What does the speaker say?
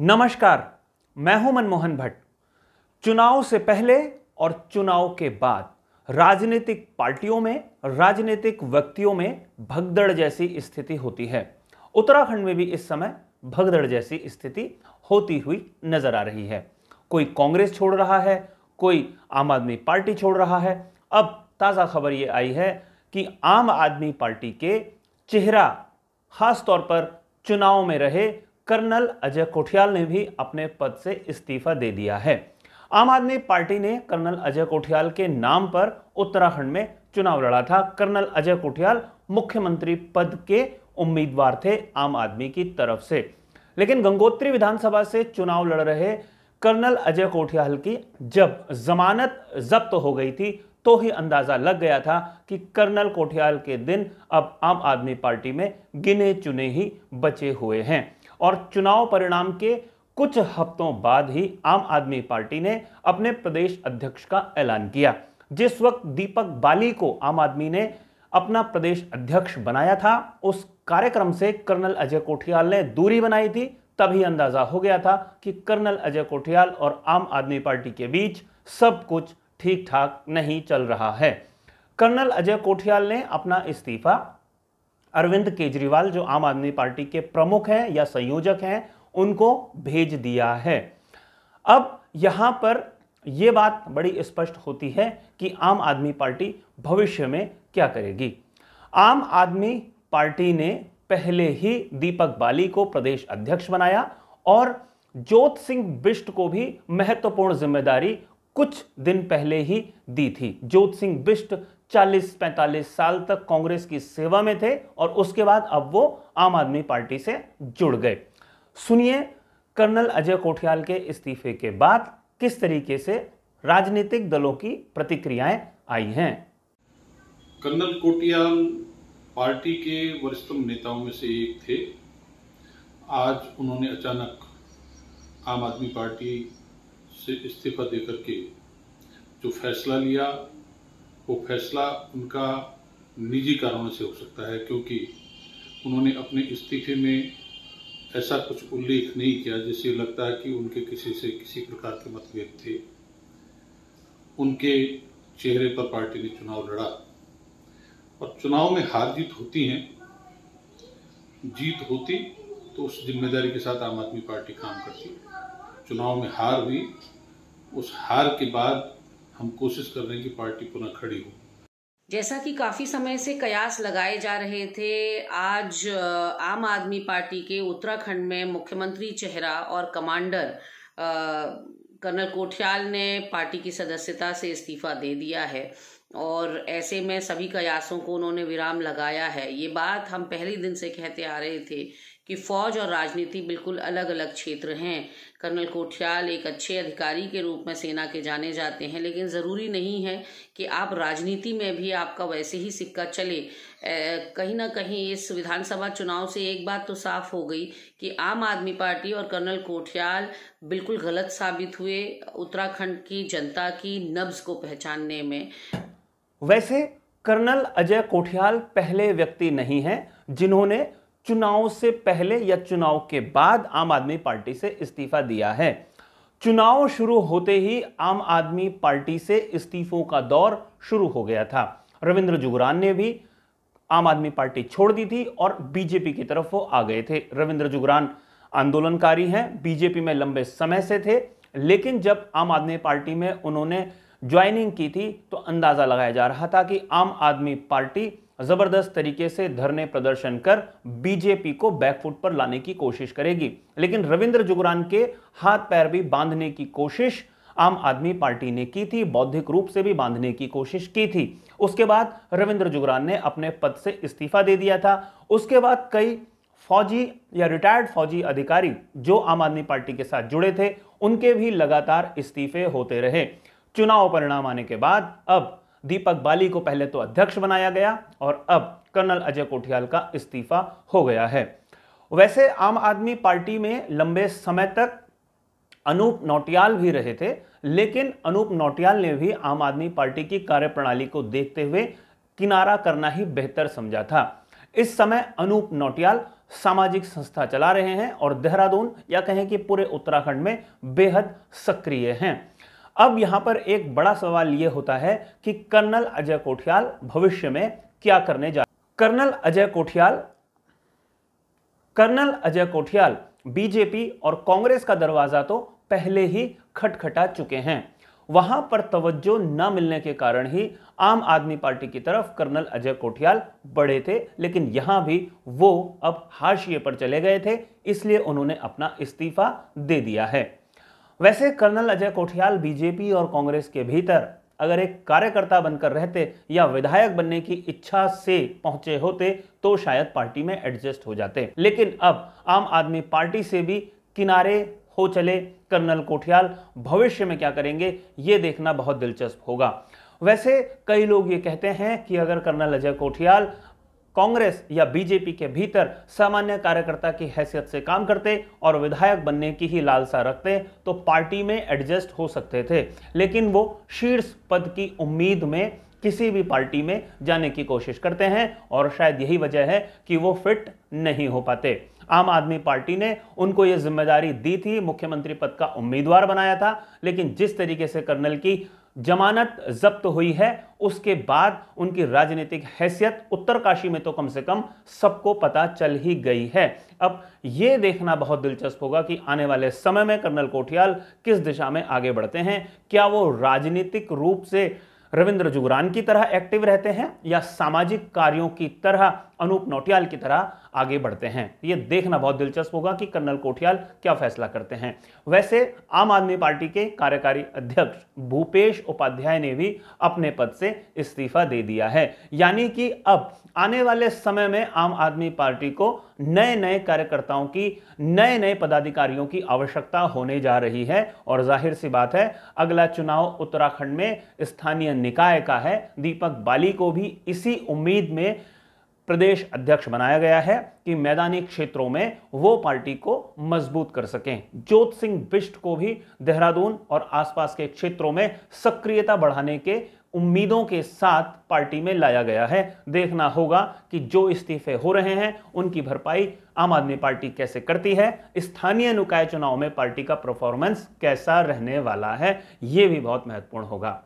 नमस्कार मैं हूं मनमोहन भट्ट चुनाव से पहले और चुनाव के बाद राजनीतिक पार्टियों में राजनीतिक व्यक्तियों में भगदड़ जैसी स्थिति होती है उत्तराखंड में भी इस समय भगदड़ जैसी स्थिति होती हुई नजर आ रही है कोई कांग्रेस छोड़ रहा है कोई आम आदमी पार्टी छोड़ रहा है अब ताज़ा खबर ये आई है कि आम आदमी पार्टी के चेहरा खास तौर पर चुनाव में रहे कर्नल अजय कोठियाल ने भी अपने पद से इस्तीफा दे दिया है आम आदमी पार्टी ने कर्नल अजय कोठियाल के नाम पर उत्तराखंड में चुनाव लड़ा था कर्नल अजय कोठियाल मुख्यमंत्री पद के उम्मीदवार थे आम आदमी की तरफ से लेकिन गंगोत्री विधानसभा से चुनाव लड़ रहे कर्नल अजय कोठियाल की जब जमानत जब्त हो गई थी तो ही अंदाजा लग गया था कि कर्नल कोठियाल के दिन अब आम आदमी पार्टी में गिने चुने ही बचे हुए हैं और चुनाव परिणाम के कुछ हफ्तों बाद ही आम आदमी पार्टी ने अपने प्रदेश अध्यक्ष का ऐलान किया जिस वक्त दीपक बाली को आम आदमी ने अपना प्रदेश अध्यक्ष बनाया था उस कार्यक्रम से कर्नल अजय कोठियाल ने दूरी बनाई थी तभी अंदाजा हो गया था कि कर्नल अजय कोठियाल और आम आदमी पार्टी के बीच सब कुछ ठीक ठाक नहीं चल रहा है कर्नल अजय कोठियाल ने अपना इस्तीफा अरविंद केजरीवाल जो आम आदमी पार्टी के प्रमुख हैं या संयोजक हैं उनको भेज दिया है अब यहां पर यह बात बड़ी स्पष्ट होती है कि आम आदमी पार्टी भविष्य में क्या करेगी आम आदमी पार्टी ने पहले ही दीपक बाली को प्रदेश अध्यक्ष बनाया और जोत सिंह बिष्ट को भी महत्वपूर्ण जिम्मेदारी कुछ दिन पहले ही दी थी जोत सिंह बिष्ट 40-45 साल तक कांग्रेस की सेवा में थे और उसके बाद अब वो आम आदमी पार्टी से जुड़ गए सुनिए कर्नल अजय कोठियाल के इस्तीफे के बाद किस तरीके से राजनीतिक दलों की प्रतिक्रियाएं आई हैं कर्नल कोठियाल पार्टी के वरिष्ठ नेताओं में से एक थे आज उन्होंने अचानक आम आदमी पार्टी से इस्तीफा देकर के जो फैसला लिया वो फैसला उनका निजी कारणों से हो सकता है क्योंकि उन्होंने अपने इस्तीफे में ऐसा कुछ उल्लेख नहीं किया जिससे लगता है कि उनके किसी से किसी प्रकार के मतभेद थे उनके चेहरे पर पार्टी ने चुनाव लड़ा और चुनाव में हार जीत होती है जीत होती तो उस जिम्मेदारी के साथ आम आदमी पार्टी काम करती चुनाव में हार हुई उस हार के बाद हम कोशिश कर रहे हैं कि पार्टी पुनः खड़ी हो जैसा कि काफी समय से कयास लगाए जा रहे थे आज आम आदमी पार्टी के उत्तराखंड में मुख्यमंत्री चेहरा और कमांडर कर्नल कोठियाल ने पार्टी की सदस्यता से इस्तीफा दे दिया है और ऐसे में सभी कयासों को उन्होंने विराम लगाया है ये बात हम पहले दिन से कहते आ रहे थे कि फौज और राजनीति बिल्कुल अलग अलग क्षेत्र हैं कर्नल कोठियाल एक अच्छे अधिकारी के रूप में सेना के जाने जाते हैं लेकिन ज़रूरी नहीं है कि आप राजनीति में भी आपका वैसे ही सिक्का चले कहीं ना कहीं इस विधानसभा चुनाव से एक बात तो साफ हो गई कि आम आदमी पार्टी और कर्नल कोठियाल बिल्कुल गलत साबित हुए उत्तराखंड की जनता की नब्ज को पहचानने में वैसे कर्नल अजय कोठियाल पहले व्यक्ति नहीं हैं जिन्होंने चुनाव से पहले या चुनाव के बाद आम आदमी पार्टी से इस्तीफा दिया है चुनाव शुरू होते ही आम आदमी पार्टी से इस्तीफों का दौर शुरू हो गया था रविंद्र जुगरान ने भी आम आदमी पार्टी छोड़ दी थी और बीजेपी की तरफ वो आ गए थे रविंद्र जुगरान आंदोलनकारी हैं बीजेपी में लंबे समय से थे लेकिन जब आम आदमी पार्टी में उन्होंने ज्वाइनिंग की थी तो अंदाज़ा लगाया जा रहा था कि आम आदमी पार्टी जबरदस्त तरीके से धरने प्रदर्शन कर बीजेपी को बैकफुट पर लाने की कोशिश करेगी लेकिन रविंद्र जुगरान के हाथ पैर भी बांधने की कोशिश आम आदमी पार्टी ने की थी बौद्धिक रूप से भी बांधने की कोशिश की थी उसके बाद रविंद्र जुगरान ने अपने पद से इस्तीफा दे दिया था उसके बाद कई फौजी या रिटायर्ड फौजी अधिकारी जो आम आदमी पार्टी के साथ जुड़े थे उनके भी लगातार इस्तीफे होते रहे चुनाव परिणाम आने के बाद अब दीपक बाली को पहले तो अध्यक्ष बनाया गया और अब कर्नल अजय कोठियाल का इस्तीफा हो गया है वैसे आम आदमी पार्टी में लंबे समय तक अनूप नौटियाल भी रहे थे लेकिन अनूप नौटियाल ने भी आम आदमी पार्टी की कार्यप्रणाली को देखते हुए किनारा करना ही बेहतर समझा था इस समय अनूप नौटियाल सामाजिक संस्था चला रहे हैं और देहरादून या कहें कि पूरे उत्तराखंड में बेहद सक्रिय हैं अब यहां पर एक बड़ा सवाल यह होता है कि कर्नल अजय कोठियाल भविष्य में क्या करने जा colonel Ajay Kothiyal colonel Ajay Kothiyal BJP और कांग्रेस का दरवाजा तो पहले ही खटखटा चुके हैं वहां पर तवज्जो न मिलने के कारण ही आम आदमी पार्टी की तरफ कर्नल अजय कोठियाल बढ़े थे लेकिन यहां भी वो अब हाशिए पर चले गए थे इसलिए उन्होंने अपना इस्तीफा दे दिया है वैसे कर्नल अजय कोठियाल बीजेपी और कांग्रेस के भीतर अगर एक कार्यकर्ता बनकर रहते या विधायक बनने की इच्छा से पहुंचे होते तो शायद पार्टी में एडजस्ट हो जाते लेकिन अब आम आदमी पार्टी से भी किनारे हो चले कर्नल कोठियाल भविष्य में क्या करेंगे ये देखना बहुत दिलचस्प होगा वैसे कई लोग ये कहते हैं कि अगर कर्नल अजय कोठियाल कांग्रेस या बीजेपी के भीतर सामान्य कार्यकर्ता की हैसियत से काम करते और विधायक बनने की ही लालसा रखते तो पार्टी में एडजस्ट हो सकते थे लेकिन वो शीर्ष पद की उम्मीद में किसी भी पार्टी में जाने की कोशिश करते हैं और शायद यही वजह है कि वो फिट नहीं हो पाते आम आदमी पार्टी ने उनको ये जिम्मेदारी दी थी मुख्यमंत्री पद का उम्मीदवार बनाया था लेकिन जिस तरीके से कर्नल की जमानत जब्त हुई है उसके बाद उनकी राजनीतिक हैसियत उत्तरकाशी में तो कम से कम सबको पता चल ही गई है अब ये देखना बहुत दिलचस्प होगा कि आने वाले समय में कर्नल कोठियाल किस दिशा में आगे बढ़ते हैं क्या वो राजनीतिक रूप से रविंद्र जुगरान की तरह एक्टिव रहते हैं या सामाजिक कार्यों की तरह अनूप नौटियाल की तरह आगे बढ़ते हैं ये देखना बहुत दिलचस्प होगा कि कर्नल कोठियाल क्या फैसला करते हैं वैसे आम आदमी पार्टी के कार्यकारी अध्यक्ष भूपेश उपाध्याय ने भी अपने पद से इस्तीफा दे दिया है यानी कि अब आने वाले समय में आम आदमी पार्टी को नए नए कार्यकर्ताओं की नए नए पदाधिकारियों की आवश्यकता होने जा रही है और जाहिर सी बात है अगला चुनाव उत्तराखंड में स्थानीय निकाय का है दीपक बाली को भी इसी उम्मीद में प्रदेश अध्यक्ष बनाया गया है कि मैदानी क्षेत्रों में वो पार्टी को मजबूत कर सकें जोत सिंह बिष्ट को भी देहरादून और आसपास के क्षेत्रों में सक्रियता बढ़ाने के उम्मीदों के साथ पार्टी में लाया गया है देखना होगा कि जो इस्तीफे हो रहे हैं उनकी भरपाई आम आदमी पार्टी कैसे करती है स्थानीय निकाय चुनाव में पार्टी का परफॉर्मेंस कैसा रहने वाला है यह भी बहुत महत्वपूर्ण होगा